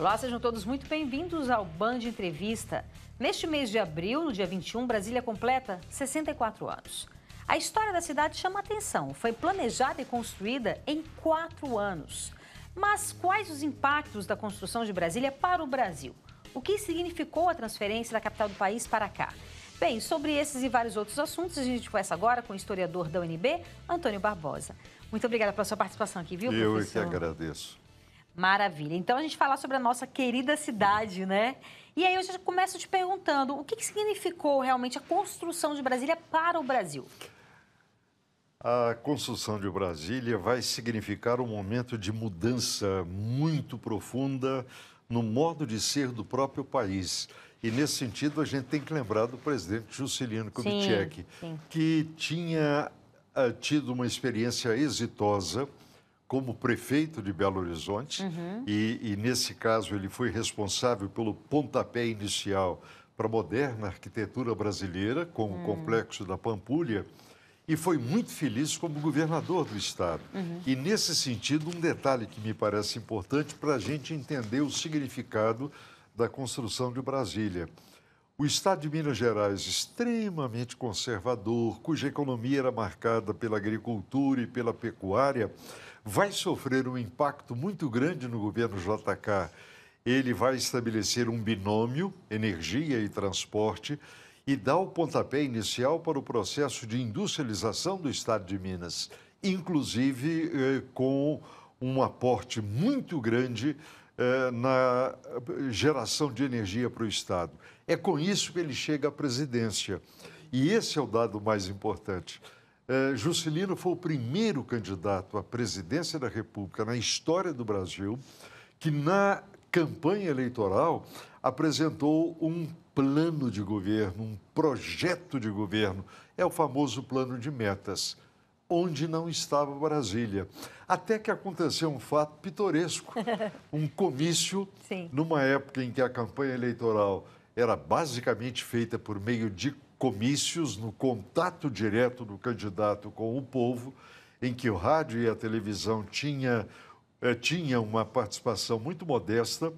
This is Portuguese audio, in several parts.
Olá, sejam todos muito bem-vindos ao Band Entrevista. Neste mês de abril, no dia 21, Brasília completa 64 anos. A história da cidade chama atenção. Foi planejada e construída em quatro anos. Mas quais os impactos da construção de Brasília para o Brasil? O que significou a transferência da capital do país para cá? Bem, sobre esses e vários outros assuntos, a gente conversa agora com o historiador da UNB, Antônio Barbosa. Muito obrigada pela sua participação aqui, viu, é professor? Eu que agradeço. Maravilha. Então a gente falar sobre a nossa querida cidade, né? E aí eu já começo te perguntando, o que, que significou realmente a construção de Brasília para o Brasil? A construção de Brasília vai significar um momento de mudança muito profunda no modo de ser do próprio país. E nesse sentido, a gente tem que lembrar do presidente Juscelino Kubitschek, sim, sim. que tinha uh, tido uma experiência exitosa como prefeito de Belo Horizonte, uhum. e, e, nesse caso ele foi responsável pelo pontapé inicial para a moderna arquitetura brasileira, com uhum. o hum. complexo da Pampulha, e foi muito feliz como governador do Estado. Uhum. E nesse sentido, um detalhe que me parece importante para a gente entender o significado da construção de Brasília. O Estado de Minas Gerais, extremamente conservador, cuja economia era marcada pela agricultura e pela pecuária, vai sofrer um impacto muito grande no governo JK. Ele vai estabelecer um binômio, energia e transporte, e dá o pontapé inicial para o processo de industrialização do estado de Minas, inclusive eh, com um aporte muito grande eh, na geração de energia para o estado. É com isso que ele chega à presidência. E esse é o dado mais importante. Eh, Juscelino foi o primeiro candidato à presidência da República na história do Brasil que, na campanha eleitoral, apresentou um plano de governo, um projeto de governo. É o famoso plano de metas, onde não estava Brasília. Até que aconteceu um fato pitoresco: um comício, Sim. numa época em que a campanha eleitoral era basicamente feita por meio de comícios, no contato direto do candidato com o povo, em que o rádio e a televisão tinha, eh, tinha uma participação muito modesta.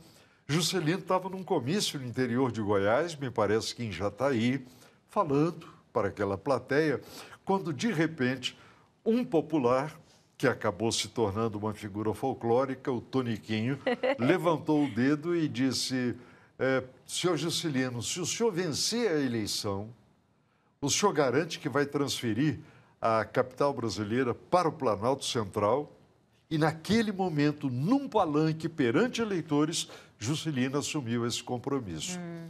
Juscelino estava num comício no interior de Goiás, me parece que em Jataí, falando para aquela plateia, quando de repente um popular, que acabou se tornando uma figura folclórica, o Toniquinho, levantou o dedo e disse: eh, Senhor Juscelino, se o senhor vencer a eleição, o senhor garante que vai transferir a capital brasileira para o Planalto Central? E naquele momento, num palanque perante eleitores, Juscelino assumiu esse compromisso. Hum.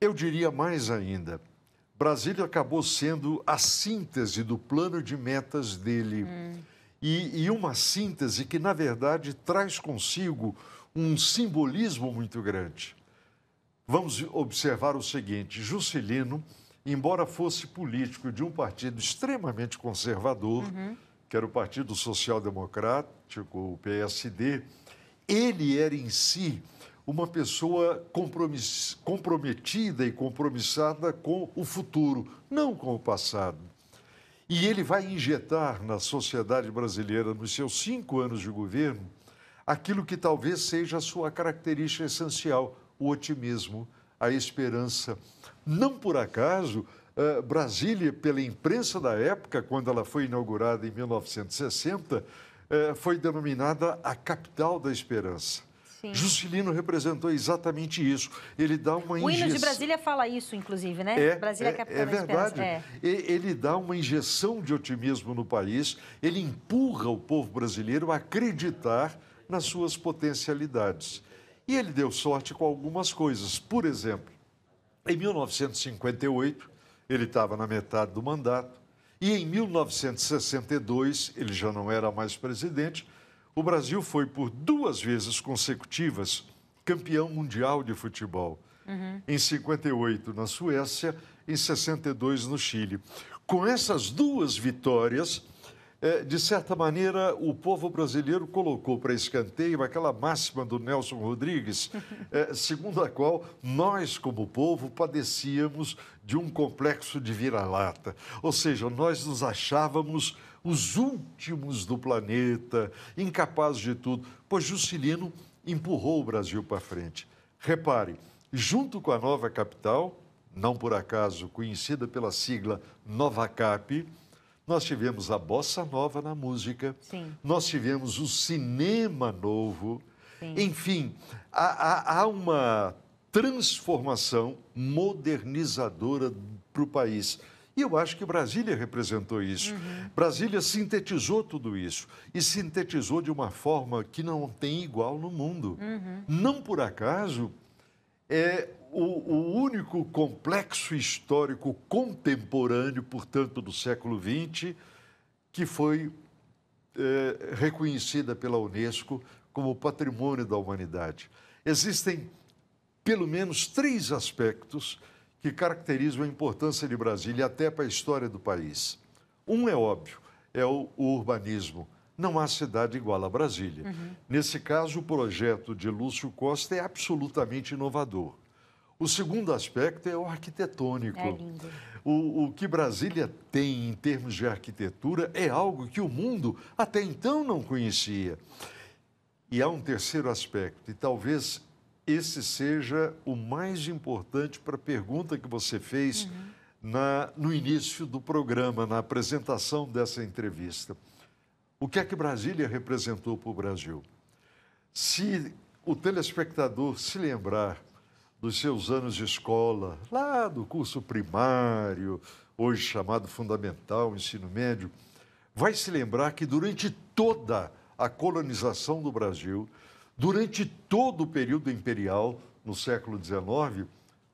Eu diria mais ainda: Brasília acabou sendo a síntese do plano de metas dele. Hum. E, e, uma síntese que, na verdade, traz consigo um simbolismo muito grande. Vamos observar o seguinte: Juscelino embora fosse político de um partido extremamente conservador, uhum. que era o Partido Social Democrático, o PSD, ele era em si uma pessoa comprometida e compromissada com o futuro, não com o passado. E ele vai injetar na sociedade brasileira, nos seus cinco anos de governo, aquilo que talvez seja a sua característica essencial, o otimismo a esperança. Não por acaso, eh, Brasília, pela imprensa da época, quando ela foi inaugurada em 1960, eh, foi denominada a capital da esperança. Sim. Juscelino representou exatamente isso. Ele dá uma injeção. O hino de Brasília fala isso, inclusive, né? É, Brasília é, é capital é da verdade. É. Ele dá uma injeção de otimismo no país, ele empurra o povo brasileiro a acreditar nas suas potencialidades. E ele deu sorte com algumas coisas. Por exemplo, em 1958, ele estava na metade do mandato, e em 1962, ele já não era mais presidente, o Brasil foi por duas vezes consecutivas campeão mundial de futebol. Uhum. Em 58 na Suécia, em 62 no Chile. Com essas duas vitórias, é, de certa maneira, o povo brasileiro colocou para escanteio aquela máxima do Nelson Rodrigues, é, segundo a qual nós, como povo, padecíamos de um complexo de vira-lata. Ou seja, nós nos achávamos os últimos do planeta, incapazes de tudo. Pois Juscelino empurrou o Brasil para frente. Repare, junto com a nova capital, não por acaso conhecida pela sigla Nova Cap, nós tivemos a bossa nova na música, Sim. nós tivemos o cinema novo. Sim. Enfim, há, há, há uma transformação modernizadora para o país. E eu acho que Brasília representou isso. Uhum. Brasília sintetizou tudo isso e sintetizou de uma forma que não tem igual no mundo. Uhum. Não por acaso é o, o único complexo histórico contemporâneo, portanto, do século XX, que foi é, reconhecida pela Unesco como patrimônio da humanidade. Existem pelo menos três aspectos que caracterizam a importância de Brasília até para a história do país. Um é óbvio, é o, o urbanismo. Não há cidade igual a Brasília. Uhum. Nesse caso, o projeto de Lúcio Costa é absolutamente inovador. O segundo aspecto é o arquitetônico. É lindo. O, o, que Brasília tem em termos de arquitetura é algo que o mundo até então não conhecia. E há um terceiro aspecto, e talvez esse seja o mais importante para a pergunta que você fez uhum. na, no início do programa, na apresentação dessa entrevista. O que é que Brasília representou para o Brasil? Se o telespectador se lembrar dos seus anos de escola, lá do curso primário, hoje chamado fundamental, ensino médio, vai se lembrar que durante toda a colonização do Brasil, durante todo o período imperial, no século XIX,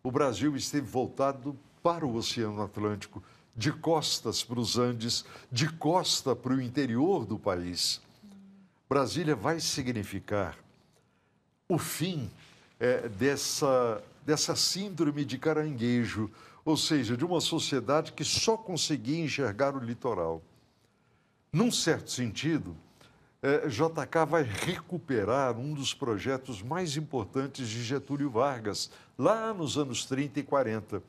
o Brasil esteve voltado para o Oceano Atlântico, de costas para os Andes, de costa para o interior do país. Brasília vai significar o fim é, dessa, dessa síndrome de caranguejo, ou seja, de uma sociedade que só conseguia enxergar o litoral. Num certo sentido, é, JK vai recuperar um dos projetos mais importantes de Getúlio Vargas, lá nos anos 30 e 40.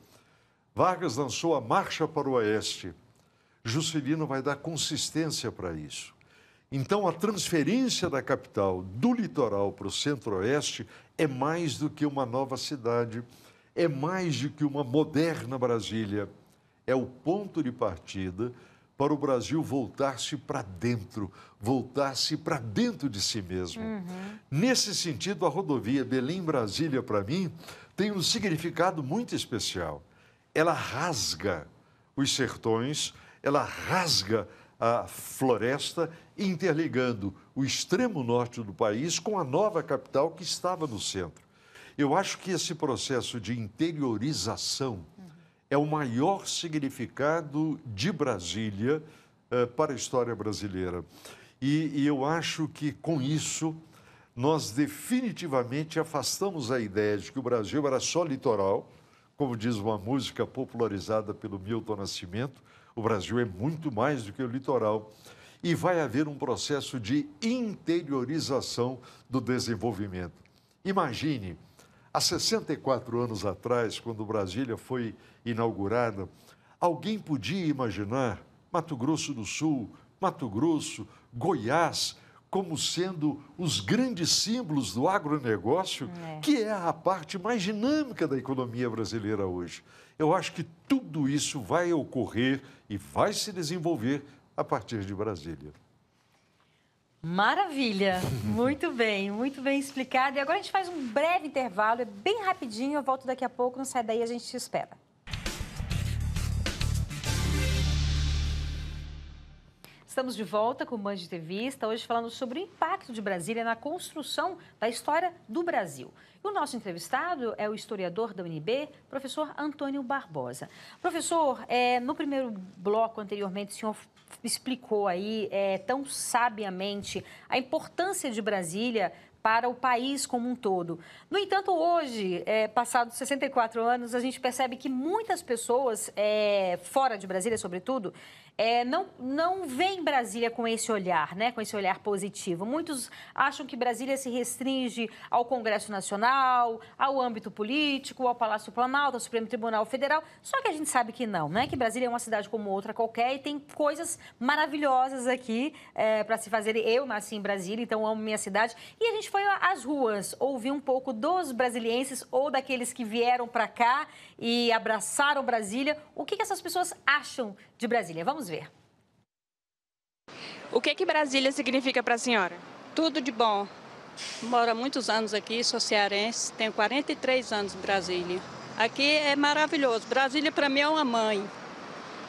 Vargas lançou a Marcha para o Oeste. Juscelino vai dar consistência para isso. Então, a transferência da capital do litoral para o centro-oeste é mais do que uma nova cidade, é mais do que uma moderna Brasília. É o ponto de partida para o Brasil voltar-se para dentro, voltar-se para dentro de si mesmo. Uhum. Nesse sentido, a rodovia Belém-Brasília, para mim, tem um significado muito especial. Ela rasga os sertões, ela rasga a floresta interligando o extremo norte do país com a nova capital que estava no centro. Eu acho que esse processo de interiorização é o maior significado de Brasília eh, para a história brasileira. E, e eu acho que com isso nós definitivamente afastamos a ideia de que o Brasil era só litoral, como diz uma música popularizada pelo Milton Nascimento, o Brasil é muito mais do que o litoral e vai haver um processo de interiorização do desenvolvimento. Imagine, há 64 anos atrás, quando Brasília foi inaugurada, alguém podia imaginar Mato Grosso do Sul, Mato Grosso, Goiás, como sendo os grandes símbolos do agronegócio, é. que é a parte mais dinâmica da economia brasileira hoje. Eu acho que tudo isso vai ocorrer e vai se desenvolver a partir de Brasília. Maravilha! Muito bem, muito bem explicado. E agora a gente faz um breve intervalo, é bem rapidinho, eu volto daqui a pouco, não sai daí, a gente te espera. Estamos de volta com o Band Entrevista, hoje falando sobre o impacto de Brasília na construção da história do Brasil. E o nosso entrevistado é o historiador da UNB, professor Antônio Barbosa. Professor, é, no primeiro bloco anteriormente, o senhor explicou aí é, tão sabiamente a importância de Brasília para o país como um todo. No entanto, hoje, é, passados 64 anos, a gente percebe que muitas pessoas, é, fora de Brasília, sobretudo, é, não, não vem Brasília com esse olhar, né, com esse olhar positivo. Muitos acham que Brasília se restringe ao Congresso Nacional, ao âmbito político, ao Palácio Planalto, ao Supremo Tribunal Federal. Só que a gente sabe que não, né? Que Brasília é uma cidade como outra qualquer e tem coisas maravilhosas aqui é, para se fazer. Eu nasci em Brasília, então amo minha cidade. E a gente foi às ruas ouvir um pouco dos brasilienses ou daqueles que vieram para cá e abraçaram Brasília. O que, que essas pessoas acham de Brasília. Vamos ver. O que que Brasília significa para a senhora? Tudo de bom. Moro há muitos anos aqui, sou cearense, tenho 43 anos em Brasília. Aqui é maravilhoso. Brasília para mim é uma mãe.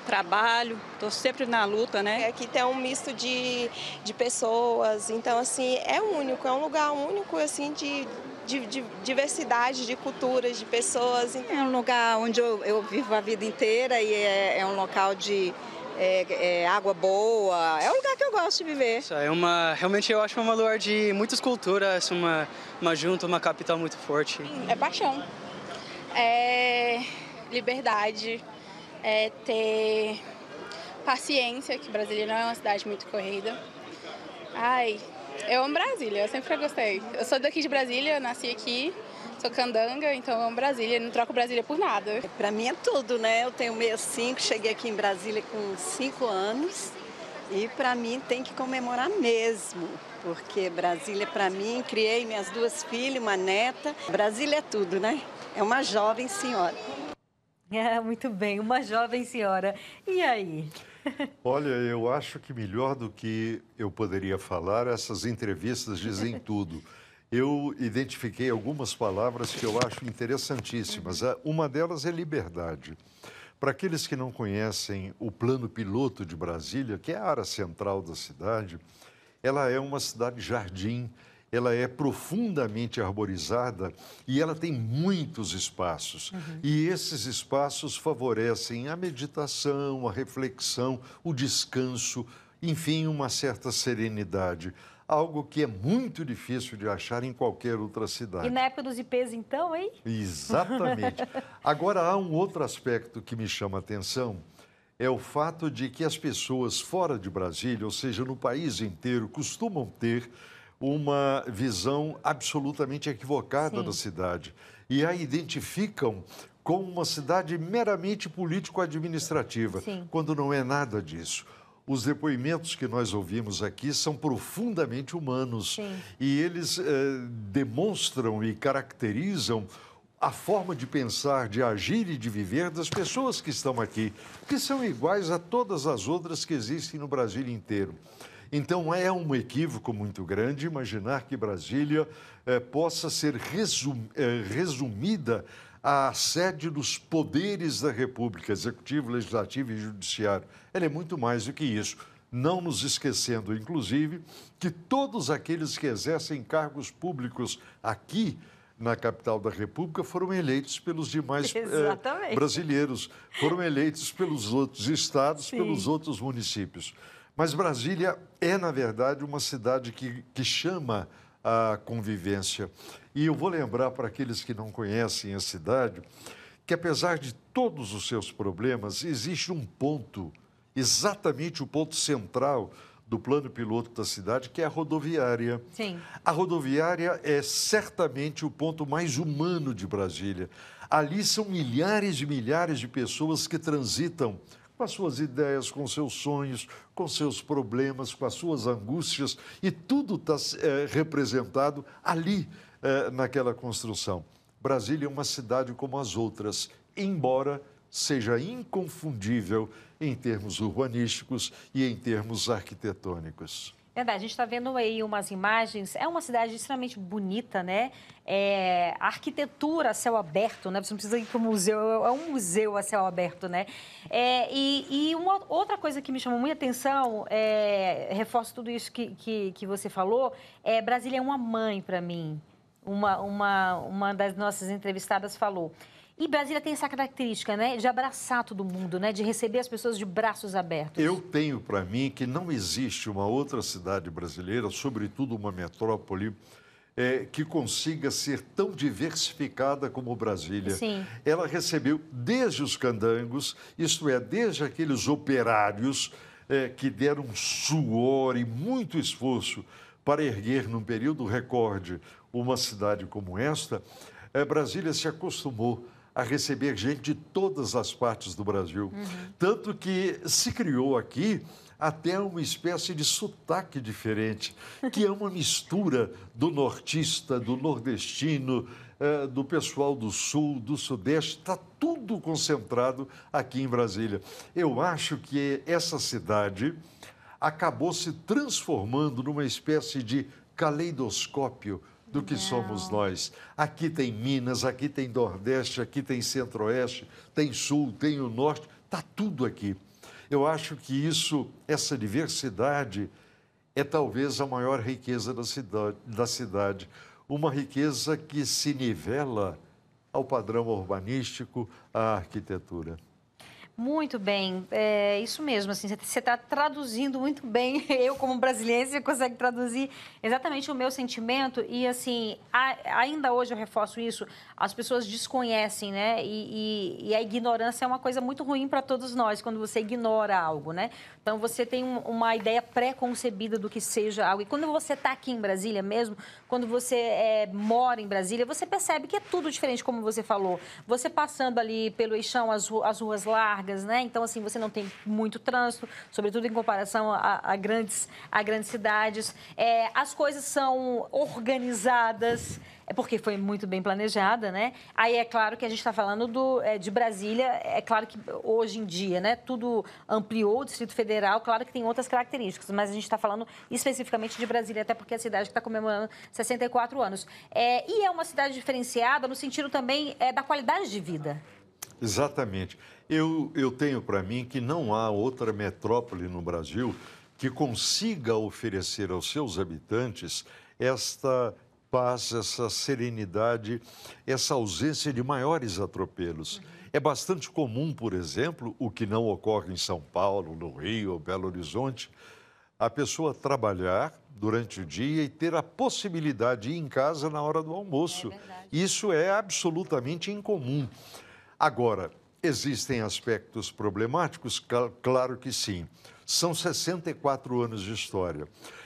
Trabalho, estou sempre na luta, né? Aqui é tem um misto de, de pessoas, então assim, é único, é um lugar único assim de, de, de diversidade de culturas, de pessoas. É um lugar onde eu, eu vivo a vida inteira e é, é um local de é, é, água boa. É um lugar que eu gosto de viver. Isso é uma, realmente eu acho uma lugar de muitas culturas, uma, uma junta, uma capital muito forte. É paixão, é liberdade, é ter paciência, que Brasília não é uma cidade muito corrida. Ai, eu amo Brasília, eu sempre gostei. Eu sou daqui de Brasília, nasci aqui, sou candanga, então eu amo Brasília, não troco Brasília por nada. Para mim é tudo, né? Eu tenho 65, cheguei aqui em Brasília com 5 anos e para mim tem que comemorar mesmo, porque Brasília é para mim, criei minhas duas filhas, uma neta. Brasília é tudo, né? É uma jovem senhora. É, muito bem, uma jovem senhora. E aí? Olha, eu acho que melhor do que eu poderia falar, essas entrevistas dizem tudo. Eu identifiquei algumas palavras que eu acho interessantíssimas. Uhum. Uma delas é liberdade. Para aqueles que não conhecem o plano piloto de Brasília, que é a área central da cidade, ela é uma cidade jardim ela é profundamente arborizada e ela tem muitos espaços. Uhum. E esses espaços favorecem a meditação, a reflexão, o descanso, enfim, uma certa serenidade algo que é muito difícil de achar em qualquer outra cidade. E na época dos IPs, então, hein? Exatamente. Agora, há um outro aspecto que me chama a atenção, é o fato de que as pessoas fora de Brasília, ou seja, no país inteiro, costumam ter uma visão absolutamente equivocada Sim. da cidade e a identificam com uma cidade meramente político-administrativa, quando não é nada disso. Os depoimentos que nós ouvimos aqui são profundamente humanos Sim. e eles eh, demonstram e caracterizam a forma de pensar, de agir e de viver das pessoas que estão aqui, que são iguais a todas as outras que existem no Brasil inteiro. Então, é um equívoco muito grande imaginar que Brasília eh, possa ser resum, eh, resumida à sede dos poderes da República, Executivo, Legislativo e Judiciário. Ela é muito mais do que isso. Não nos esquecendo, inclusive, que todos aqueles que exercem cargos públicos aqui, na capital da República foram eleitos pelos demais eh, brasileiros, foram eleitos pelos outros estados, Sim. pelos outros municípios. Mas Brasília é, na verdade, uma cidade que, que chama a convivência. E eu vou lembrar para aqueles que não conhecem a cidade que, apesar de todos os seus problemas, existe um ponto, exatamente o ponto central do plano piloto da cidade, que é a rodoviária. Sim. A rodoviária é certamente o ponto mais humano de Brasília. Ali são milhares e milhares de pessoas que transitam com as suas ideias, com seus sonhos, com seus problemas, com as suas angústias, e tudo está é, eh, representado ali, é, naquela construção. Brasília é uma cidade como as outras, embora seja inconfundível em termos urbanísticos e em termos arquitetônicos. Verdade, a gente está vendo aí umas imagens. É uma cidade extremamente bonita, né? É, arquitetura a céu aberto, né? Você não precisa ir para o museu, é, é um museu a céu aberto, né? É, e, e uma outra coisa que me chamou muita atenção, é, reforço tudo isso que, que, que você falou, é Brasília é uma mãe para mim. Uma, uma, uma das nossas entrevistadas falou. E Brasília tem essa característica, né, de abraçar todo mundo, né, de receber as pessoas de braços abertos. Eu tenho para mim que não existe uma outra cidade brasileira, sobretudo uma metrópole, é, que consiga ser tão diversificada como Brasília. Sim. Ela recebeu desde os candangos, isto é, desde aqueles operários é, que deram suor e muito esforço para erguer num período recorde uma cidade como esta, é, Brasília se acostumou a receber gente de todas as partes do Brasil. Uhum. Tanto que se criou aqui até uma espécie de sotaque diferente, que é uma mistura do nortista, do nordestino, eh, do pessoal do sul, do sudeste, está tudo concentrado aqui em Brasília. Eu acho que essa cidade acabou se transformando numa espécie de caleidoscópio do que Não. somos nós. Aqui tem Minas, aqui tem Nordeste, aqui tem Centro-Oeste, tem Sul, tem o Norte, está tudo aqui. Eu acho que isso, essa diversidade, é talvez a maior riqueza da cidade, da cidade. Uma riqueza que se nivela ao padrão urbanístico, à arquitetura. Muito bem, é isso mesmo, assim, você está traduzindo muito bem, eu como brasileira, você consegue traduzir exatamente o meu sentimento e, assim, a, ainda hoje eu reforço isso, as pessoas desconhecem, né, e, e, e a ignorância é uma coisa muito ruim para todos nós, quando você ignora algo, né, então você tem uma ideia pré-concebida do que seja algo, e quando você está aqui em Brasília mesmo, quando você é, mora em Brasília, você percebe que é tudo diferente, como você falou, você passando ali pelo Eixão, as, as ruas largas, largas, né? Então, assim, você não tem muito trânsito, sobretudo em comparação a, a grandes, a grandes cidades. É, as coisas são organizadas é porque foi muito bem planejada, né? Aí é claro que a gente está falando do, é, de Brasília, é claro que hoje em dia, né? Tudo ampliou o Distrito Federal, claro que tem outras características, mas a gente está falando especificamente de Brasília, até porque é a cidade que está comemorando 64 anos. É, e é uma cidade diferenciada no sentido também é, da qualidade de vida. Exatamente. Eu, eu tenho para mim que não há outra metrópole no Brasil que consiga oferecer aos seus habitantes esta paz, essa serenidade, essa ausência de maiores atropelos. É bastante comum, por exemplo, o que não ocorre em São Paulo, no Rio, Belo Horizonte, a pessoa trabalhar durante o dia e ter a possibilidade de ir em casa na hora do almoço. É Isso é absolutamente incomum. Agora, existem aspectos problemáticos? Claro que sim. São 64 anos de história.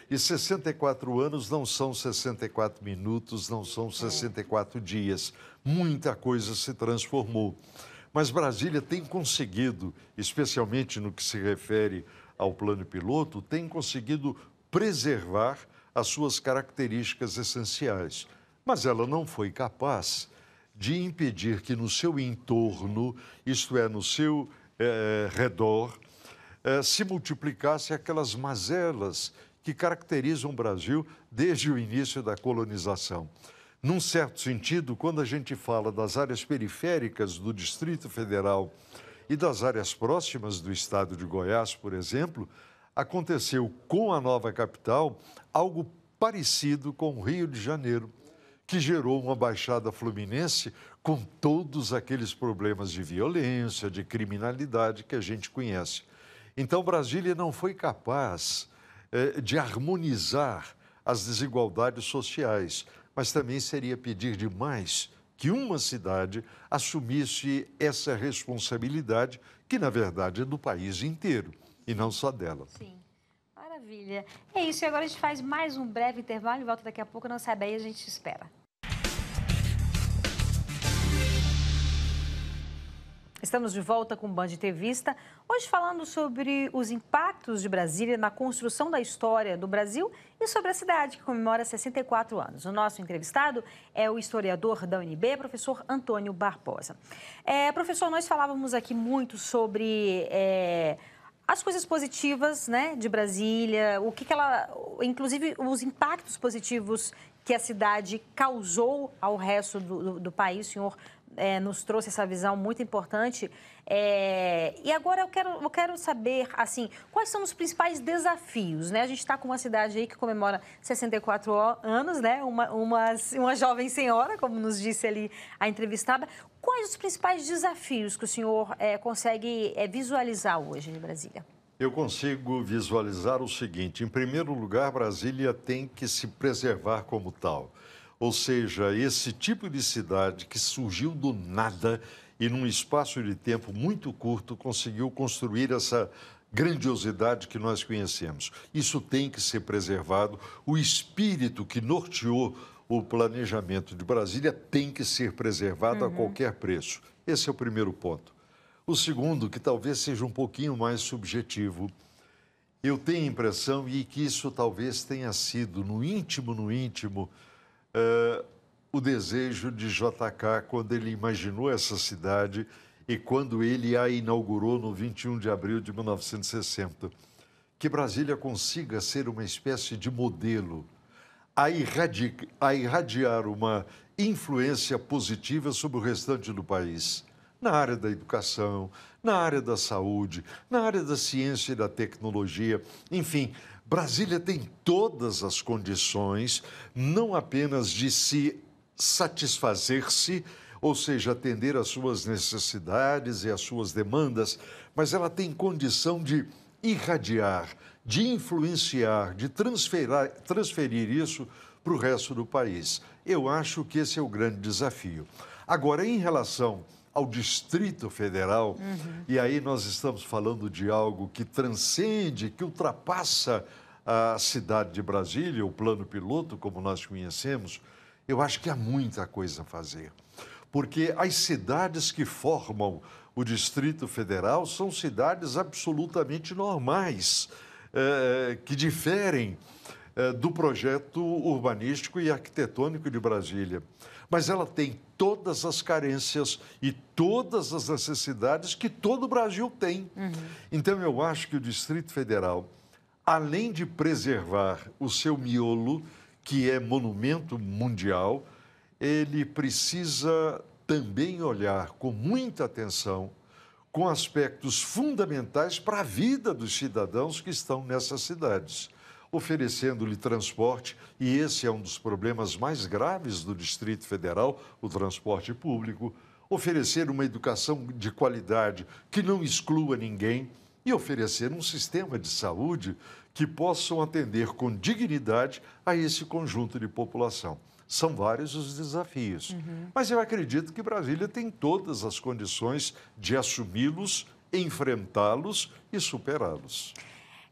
E 64 anos não são 64 minutos, não são 64 é. dias. Muita coisa se transformou. Mas Brasília tem conseguido, especialmente no que se refere ao plano piloto, tem conseguido preservar as suas características essenciais. Mas ela não foi capaz de impedir que no seu entorno, isto é, no seu eh, redor, eh, se multiplicassem aquelas mazelas que caracterizam o Brasil desde o início da colonização. Num certo sentido, quando a gente fala das áreas periféricas do Distrito Federal e das áreas próximas do estado de Goiás, por exemplo, aconteceu com a nova capital algo parecido com o Rio de Janeiro que gerou uma Baixada Fluminense com todos aqueles problemas de violência, de criminalidade que a gente conhece. Então, Brasília não foi capaz eh, de harmonizar as desigualdades sociais, mas também seria pedir demais que uma cidade assumisse essa responsabilidade, que na verdade é do país inteiro e não só dela. Sim. Maravilha. É isso, e agora a gente faz mais um breve intervalo e volta daqui a pouco. Não sai daí, a gente te espera. Estamos de volta com o Band Entrevista, hoje falando sobre os impactos de Brasília na construção da história do Brasil e sobre a cidade que comemora 64 anos. O nosso entrevistado é o historiador da UNB, professor Antônio Barbosa. É, professor, nós falávamos aqui muito sobre é, as coisas positivas né, de Brasília, o que, que ela. inclusive os impactos positivos que a cidade causou ao resto do, do, do país. O senhor é, nos trouxe essa visão muito importante. É, e agora eu quero, eu quero saber, assim, quais são os principais desafios, né? A gente está com uma cidade aí que comemora 64 anos, né? Uma, uma, uma jovem senhora, como nos disse ali a entrevistada. Quais os principais desafios que o senhor é, consegue é, visualizar hoje em Brasília? Eu consigo visualizar o seguinte: em primeiro lugar, Brasília tem que se preservar como tal. Ou seja, esse tipo de cidade que surgiu do nada e, num espaço de tempo muito curto, conseguiu construir essa grandiosidade que nós conhecemos. Isso tem que ser preservado. O espírito que norteou o planejamento de Brasília tem que ser preservado uhum. a qualquer preço. Esse é o primeiro ponto. O segundo, que talvez seja um pouquinho mais subjetivo, eu tenho a impressão e que isso talvez tenha sido no íntimo, no íntimo, uh, o desejo de JK quando ele imaginou essa cidade e quando ele a inaugurou no 21 de abril de 1960. Que Brasília consiga ser uma espécie de modelo a, a irradiar uma influência positiva sobre o restante do país na área da educação, na área da saúde, na área da ciência e da tecnologia. Enfim, Brasília tem todas as condições, não apenas de se satisfazer-se, ou seja, atender às suas necessidades e às suas demandas, mas ela tem condição de irradiar, de influenciar, de transferir, transferir isso para o resto do país. Eu acho que esse é o grande desafio. Agora, em relação ao Distrito Federal. Uhum. E aí nós estamos falando de algo que transcende, que ultrapassa a cidade de Brasília, o plano piloto, como nós conhecemos. Eu acho que há muita coisa a fazer. Porque as cidades que formam o Distrito Federal são cidades absolutamente normais, eh, que diferem eh, do projeto urbanístico e arquitetônico de Brasília. Mas ela tem todas as carências e todas as necessidades que todo o Brasil tem. Uhum. Então, eu acho que o Distrito Federal, além de preservar o seu miolo, que é monumento mundial, ele precisa também olhar com muita atenção com aspectos fundamentais para a vida dos cidadãos que estão nessas cidades oferecendo-lhe transporte, e esse é um dos problemas mais graves do Distrito Federal, o transporte público, oferecer uma educação de qualidade que não exclua ninguém e oferecer um sistema de saúde que possam atender com dignidade a esse conjunto de população. São vários os desafios, uhum. mas eu acredito que Brasília tem todas as condições de assumi-los, enfrentá-los e superá-los.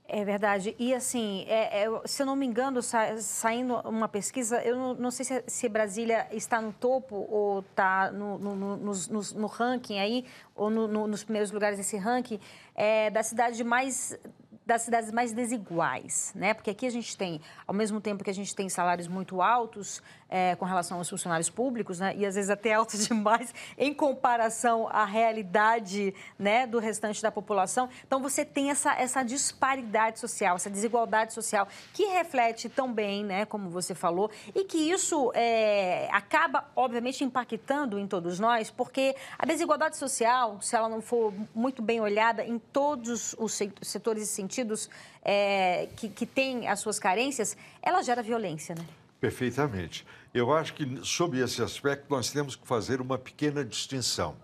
É verdade. E assim, é, é, se eu não me engano, sa, saindo uma pesquisa, eu não, não sei se, se, Brasília está no topo ou está no, no, no, no ranking aí, ou nos primeiros lugares desse ranking, é, das cidades mais das cidades mais desiguais, né? Porque aqui a gente tem, ao mesmo tempo que a gente tem salários muito altos é, com relação aos funcionários públicos, né? E às vezes até altos demais em comparação à realidade, né? Do restante da população. Então você tem essa, essa disparidade social, essa desigualdade social que reflete bem, né? Como você falou e que isso é, acaba, obviamente, impactando em todos nós, porque a desigualdade social, se ela não for muito bem olhada, todos os setores e sentidos é, que, que têm as suas carências, ela gera violência, né? Perfeitamente. Eu acho que, sob esse aspecto, nós temos que fazer uma pequena distinção.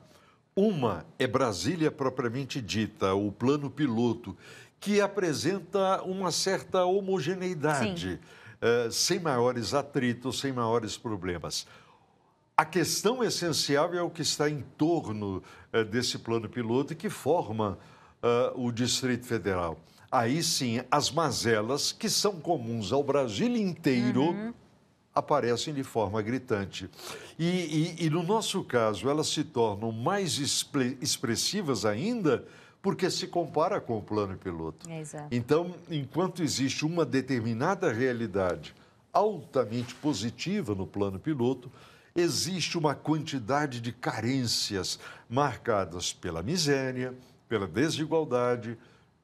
Uma é Brasília propriamente dita, o plano piloto, que apresenta uma certa homogeneidade, eh, sem maiores atritos, sem maiores problemas. A questão essencial é o que está em torno eh, desse plano piloto e que forma uh, o Distrito Federal. Aí sim, as mazelas, que são comuns ao Brasil inteiro, uhum. aparecem de forma gritante. E, e, e, no nosso caso, elas se tornam mais expressivas ainda porque se compara com o plano piloto. Exato. Então, enquanto existe uma determinada realidade altamente positiva no plano piloto, existe uma quantidade de carências marcadas pela miséria, pela desigualdade,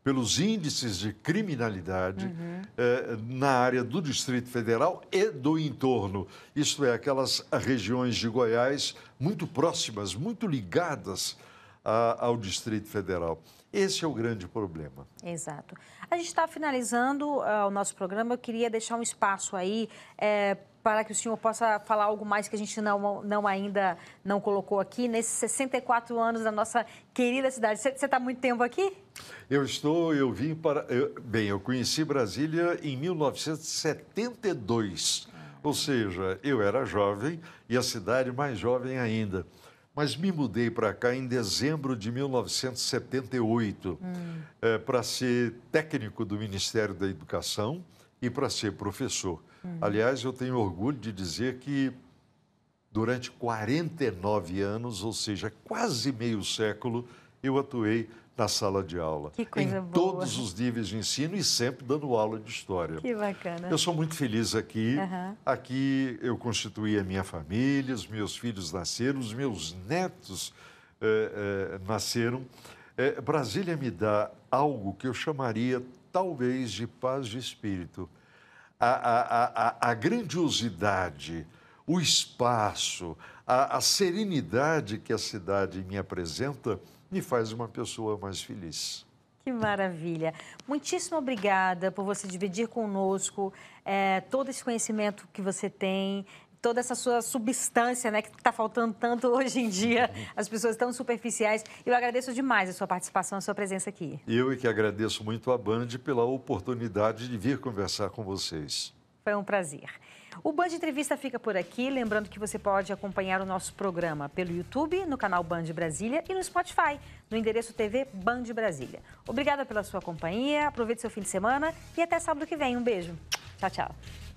pelos índices de criminalidade uhum. eh, na área do Distrito Federal e do entorno, isto é, aquelas regiões de Goiás muito próximas, muito ligadas a, ao Distrito Federal. Esse é o grande problema. Exato. A gente está finalizando uh, o nosso programa. Eu queria deixar um espaço aí eh, para que o senhor possa falar algo mais que a gente não, não ainda não colocou aqui, nesses 64 anos da nossa querida cidade. Você está muito tempo aqui? Eu estou, eu vim para. Eu, bem, eu conheci Brasília em 1972, ou seja, eu era jovem e a cidade mais jovem ainda. Mas me mudei para cá em dezembro de 1978 hum. é, para ser técnico do Ministério da Educação e para ser professor. Hum. Aliás, eu tenho orgulho de dizer que durante 49 anos, ou seja, quase meio século, eu atuei na sala de aula. Que coisa em boa. todos os níveis de ensino e sempre dando aula de história. Que bacana. Eu sou muito feliz aqui. Uhum. Aqui eu constituí a minha família, os meus filhos nasceram, os meus netos eh, eh, nasceram. Eh, Brasília me dá algo que eu chamaria talvez de paz de espírito a, a, a, a grandiosidade, o espaço, a, a serenidade que a cidade me apresenta me faz uma pessoa mais feliz. Que maravilha. Muitíssimo obrigada por você dividir conosco é, todo esse conhecimento que você tem, toda essa sua substância, né, que está faltando tanto hoje em dia, as pessoas tão superficiais. Eu agradeço demais a sua participação, a sua presença aqui. Eu e é que agradeço muito a Band pela oportunidade de vir conversar com vocês. Foi um prazer. O Band Entrevista fica por aqui. Lembrando que você pode acompanhar o nosso programa pelo YouTube, no canal Band Brasília e no Spotify, no endereço TV Band Brasília. Obrigada pela sua companhia, aproveite seu fim de semana e até sábado que vem. Um beijo. Tchau, tchau.